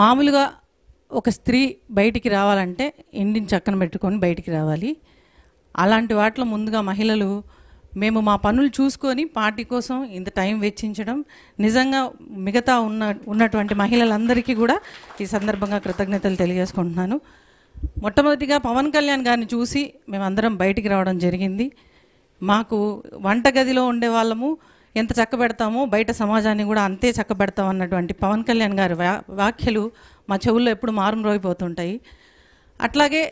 మామూలుగా ఒక స్త్రీ బయటికి రావాలంటే ఇంటిని చక్కన పెట్టుకొని బయటికి రావాలి అలాంటి వాటిలో ముందుగా మహిళలు మేము మా పనులు చూసుకొని పార్టీ కోసం ఇంత టైం వెచ్చించడం నిజంగా మిగతా ఉన్న ఉన్నటువంటి మహిళలందరికీ కూడా ఈ సందర్భంగా కృతజ్ఞతలు తెలియజేసుకుంటున్నాను మొట్టమొదటిగా పవన్ కళ్యాణ్ గారిని చూసి మేమందరం బయటికి రావడం జరిగింది మాకు వంటగదిలో ఉండే వాళ్ళము ఎంత చక్కబెడతామో బయట సమాజాన్ని కూడా అంతే పెడతాం అన్నటువంటి పవన్ కళ్యాణ్ గారి వ్యాఖ్యలు మా చెవుల్లో ఎప్పుడు మారం రోగిపోతుంటాయి అట్లాగే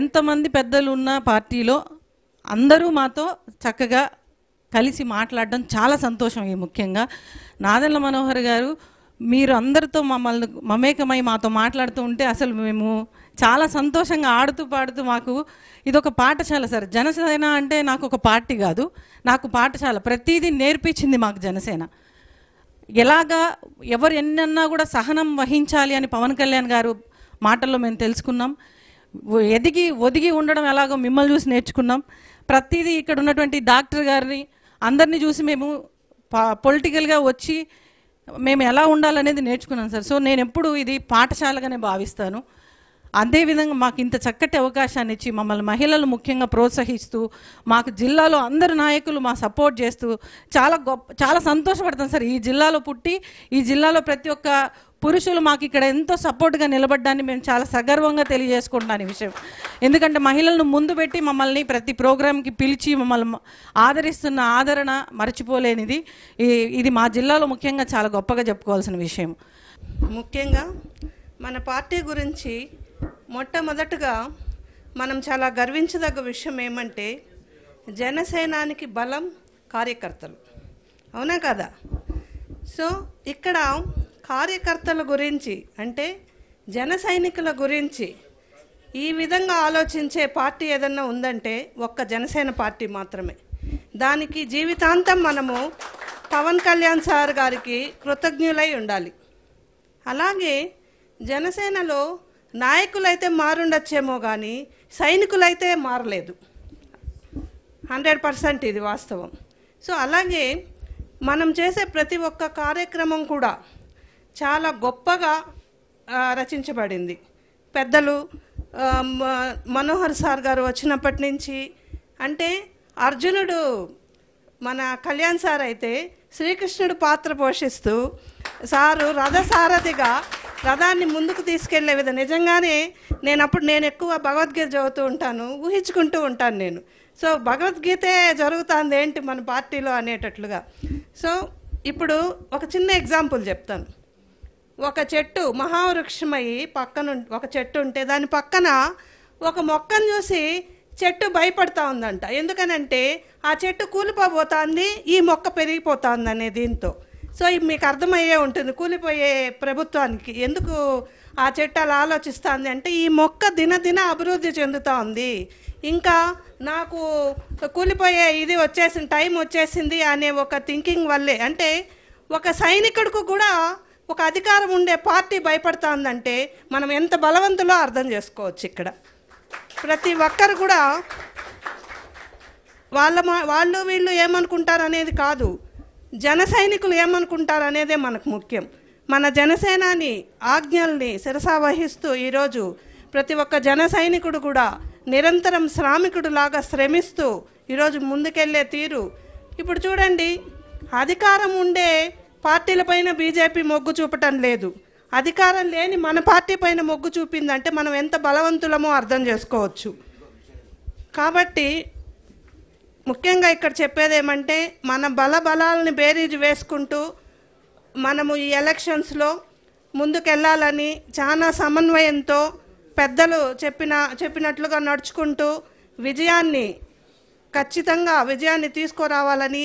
ఎంతమంది పెద్దలు ఉన్న పార్టీలో అందరూ మాతో చక్కగా కలిసి మాట్లాడడం చాలా సంతోషం ఈ ముఖ్యంగా నాదెల్ల మనోహర్ గారు మీరు అందరితో మమ్మల్ని మమేకమై మాతో మాట్లాడుతూ ఉంటే అసలు మేము చాలా సంతోషంగా ఆడుతూ పాడుతూ మాకు ఇది ఒక పాఠశాల సార్ జనసేన అంటే నాకు ఒక పార్టీ కాదు నాకు పాఠశాల ప్రతిదీ నేర్పించింది మాకు జనసేన ఎలాగా ఎవరు ఎన్నన్నా కూడా సహనం వహించాలి అని పవన్ కళ్యాణ్ గారు మాటల్లో మేము తెలుసుకున్నాం ఎదిగి ఒదిగి ఉండడం ఎలాగో మిమ్మల్ని చూసి నేర్చుకున్నాం ప్రతిదీ ఇక్కడ ఉన్నటువంటి డాక్టర్ గారిని అందరినీ చూసి మేము పొలిటికల్గా వచ్చి మేము ఎలా ఉండాలనేది నేర్చుకున్నాం సార్ సో నేను ఎప్పుడు ఇది పాఠశాలగానే భావిస్తాను అదేవిధంగా మాకు ఇంత చక్కటి అవకాశాన్ని ఇచ్చి మమ్మల్ని మహిళలు ముఖ్యంగా ప్రోత్సహిస్తూ మాకు జిల్లాలో అందరు నాయకులు మా సపోర్ట్ చేస్తూ చాలా గొప్ప చాలా సంతోషపడతాం సార్ ఈ జిల్లాలో పుట్టి ఈ జిల్లాలో ప్రతి ఒక్క పురుషులు మాకు ఇక్కడ ఎంతో సపోర్ట్గా నిలబడ్డాన్ని మేము చాలా సగర్వంగా తెలియజేసుకుంటున్నాను ఈ విషయం ఎందుకంటే మహిళలను ముందు పెట్టి మమ్మల్ని ప్రతి ప్రోగ్రామ్కి పిలిచి మమ్మల్ని ఆదరిస్తున్న ఆదరణ మర్చిపోలేనిది ఇది మా జిల్లాలో ముఖ్యంగా చాలా గొప్పగా చెప్పుకోవాల్సిన విషయం ముఖ్యంగా మన పార్టీ గురించి మొట్టమొదటగా మనం చాలా గర్వించదగ్గ విషయం ఏమంటే జనసేనానికి బలం కార్యకర్తలు అవునా కదా సో ఇక్కడ కార్యకర్తల గురించి అంటే జన సైనికుల గురించి ఈ విధంగా ఆలోచించే పార్టీ ఏదన్నా ఉందంటే ఒక్క జనసేన పార్టీ మాత్రమే దానికి జీవితాంతం మనము పవన్ కళ్యాణ్ సార్ గారికి కృతజ్ఞులై ఉండాలి అలాగే జనసేనలో నాయకులైతే మారుండొచ్చేమో కానీ సైనికులైతే మారలేదు హండ్రెడ్ పర్సెంట్ ఇది వాస్తవం సో అలాగే మనం చేసే ప్రతి ఒక్క కార్యక్రమం కూడా చాలా గొప్పగా రచించబడింది పెద్దలు మనోహర్ సార్ గారు వచ్చినప్పటి నుంచి అంటే అర్జునుడు మన కళ్యాణ్ సార్ అయితే శ్రీకృష్ణుడు పాత్ర పోషిస్తూ సారు రథసారథిగా రథాన్ని ముందుకు తీసుకెళ్లే విధంగా నిజంగానే నేను అప్పుడు నేను ఎక్కువ భగవద్గీత చదువుతూ ఉంటాను ఊహించుకుంటూ ఉంటాను నేను సో భగవద్గీతే జరుగుతుంది ఏంటి మన పార్టీలో అనేటట్లుగా సో ఇప్పుడు ఒక చిన్న ఎగ్జాంపుల్ చెప్తాను ఒక చెట్టు మహావృక్షమై పక్కన ఒక చెట్టు ఉంటే దాని పక్కన ఒక మొక్కను చూసి చెట్టు భయపడతా ఉందంట ఎందుకనంటే ఆ చెట్టు కూలిపోబోతోంది ఈ మొక్క పెరిగిపోతుంది అనే దీంతో సో మీకు అర్థమయ్యే ఉంటుంది కూలిపోయే ప్రభుత్వానికి ఎందుకు ఆ చట్టాలు ఆలోచిస్తుంది అంటే ఈ మొక్క దినదిన అభివృద్ధి చెందుతూ ఉంది ఇంకా నాకు కూలిపోయే ఇది వచ్చేసింది టైం వచ్చేసింది అనే ఒక థింకింగ్ వల్లే అంటే ఒక సైనికుడికి కూడా ఒక అధికారం ఉండే పార్టీ భయపడుతుందంటే మనం ఎంత బలవంతులో అర్థం చేసుకోవచ్చు ఇక్కడ ప్రతి ఒక్కరు కూడా వాళ్ళ వాళ్ళు వీళ్ళు ఏమనుకుంటారు అనేది కాదు జన సైనికులు ఏమనుకుంటారు అనేదే మనకు ముఖ్యం మన జనసేనాని ఆజ్ఞల్ని శిరసావహిస్తూ ఈరోజు ప్రతి ఒక్క జన సైనికుడు కూడా నిరంతరం శ్రామికుడులాగా శ్రమిస్తూ ఈరోజు ముందుకెళ్లే తీరు ఇప్పుడు చూడండి అధికారం ఉండే పార్టీలపైన బీజేపీ మొగ్గు చూపటం లేదు అధికారం లేని మన పార్టీ పైన మొగ్గు చూపిందంటే మనం ఎంత బలవంతులమో అర్థం చేసుకోవచ్చు కాబట్టి ముఖ్యంగా ఇక్కడ చెప్పేది ఏమంటే మన బలబలాలని బేరీజు వేసుకుంటూ మనము ఈ ఎలక్షన్స్లో ముందుకెళ్ళాలని చాలా సమన్వయంతో పెద్దలు చెప్పిన చెప్పినట్లుగా నడుచుకుంటూ విజయాన్ని ఖచ్చితంగా విజయాన్ని తీసుకురావాలని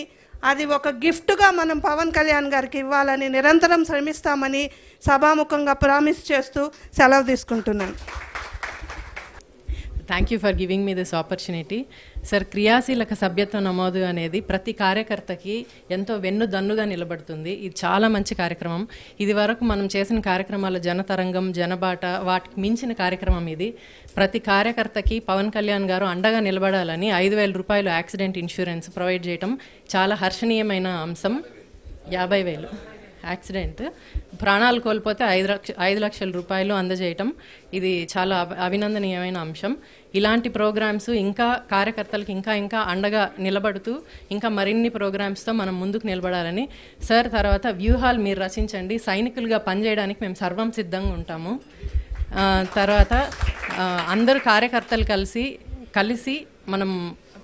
అది ఒక గిఫ్ట్గా మనం పవన్ కళ్యాణ్ గారికి ఇవ్వాలని నిరంతరం శ్రమిస్తామని సభాముఖంగా ప్రామిస్ చేస్తూ సెలవు తీసుకుంటున్నాను thank you for giving me this opportunity sir క్రియాశీలక సభ్యత్వ నమోదు అనేది ప్రతి కార్యకర్తకి ఎంతో వెన్నుదన్నుగా నిలబడుతుంది ఇది చాలా మంచి కార్యక్రమం ఇది వరకు మనం చేసిన కార్యక్రమాలు జనతరంగం జనబాట వాటికి మించిన కార్యక్రమం ఇది ప్రతి కార్యకర్తకి పవన్ కళ్యాణ్ గారు అండగా నిలబడాలని ఐదు వేల రూపాయలు యాక్సిడెంట్ ఇన్సూరెన్స్ ప్రొవైడ్ చేయటం చాలా హర్షణీయమైన అంశం యాభై వేలు యాక్సిడెంట్ ప్రాణాలు కోల్పోతే ఐదు లక్ష ఐదు లక్షల రూపాయలు అందజేయటం ఇది చాలా అభినందనీయమైన అంశం ఇలాంటి ప్రోగ్రామ్స్ ఇంకా కార్యకర్తలకు ఇంకా ఇంకా అండగా నిలబడుతూ ఇంకా మరిన్ని ప్రోగ్రామ్స్తో మనం ముందుకు నిలబడాలని సార్ తర్వాత వ్యూహాలు మీరు రచించండి సైనికులుగా పనిచేయడానికి మేము సర్వం సిద్ధంగా ఉంటాము తర్వాత అందరు కార్యకర్తలు కలిసి కలిసి మనం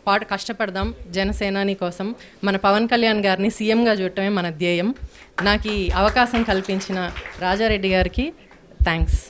పాటు కష్టపడదాం జనసేనాని కోసం మన పవన్ కళ్యాణ్ గారిని సీఎంగా చూడటమే మన ధ్యేయం నాకు ఈ అవకాశం కల్పించిన రాజారెడ్డి గారికి థ్యాంక్స్